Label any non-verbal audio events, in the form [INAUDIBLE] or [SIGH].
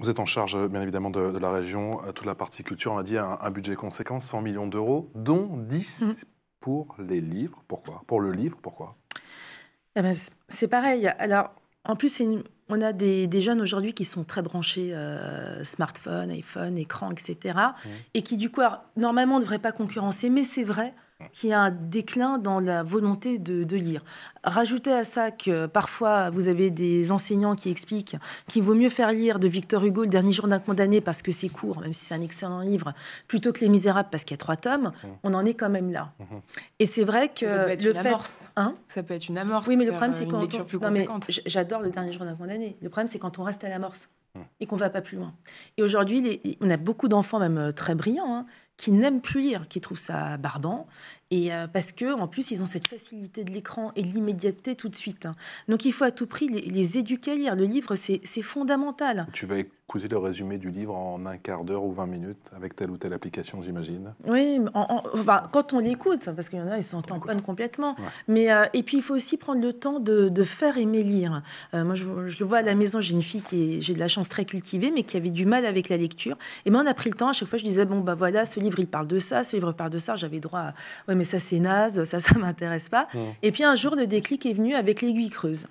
Vous êtes en charge, euh, bien évidemment, de, la région, euh, toute la partie culture. On a dit un, un budget conséquent, 100 millions d'euros, dont 10 mhm. pour les livres. Pourquoi Pour le livre, pourquoi eh ben, C'est pareil. Alors, en plus, on a des, jeunes aujourd'hui qui sont très branchés euh, smartphone, iPhone, écran, etc. Mhm. Et qui, du coup, normalement, ne devraient pas concurrencer, mais c'est vrai qui a un déclin dans la volonté de, lire. Rajoutez à ça que parfois vous avez des enseignants qui expliquent qu'il vaut mieux faire lire de Victor Hugo le dernier jour d'un condamné parce que c'est court, même si c'est un excellent livre, plutôt que Les Misérables parce qu'il y a trois tomes, mmh. on en est quand même là. Mmh. Et c'est vrai que ça peut être le une amorce. Hein ça peut être une amorce. Oui, mais le problème c'est quand on... j'adore le dernier jour d'un condamné. Le problème c'est quand on reste à l'amorce mmh. et qu'on va pas plus loin. Et aujourd'hui, on a beaucoup d'enfants, même euh, très brillants, hein, qui n'aiment plus lire, qui trouvent ça barbant, et euh, parce que en plus ils ont cette facilité de l'écran et l'immédiateté tout de suite. Hein. Donc il faut à tout prix les, éduquer à lire. Le livre c'est fondamental. Tu vas écouter le résumé du livre en un quart d'heure ou 20 minutes avec telle ou telle application, j'imagine. Oui, quand on l'écoute, parce qu'il y en a ils sont en complètement. Mais euh, et puis il faut aussi prendre le temps de, faire aimer lire. Euh, moi je, le vois à la maison, j'ai une fille qui j'ai de la chance très cultivée, mais qui avait du mal avec la lecture. Et moi on a pris le temps. À chaque fois je disais bon bah voilà ce livre livre, il parle de ça, ce livre parle de ça. J'avais droit à, ouais, mais ça, c'est naze, ça, [LAUGHS] ça m'intéresse pas. Mmh. Et puis un jour, le déclic est venu avec l'aiguille creuse.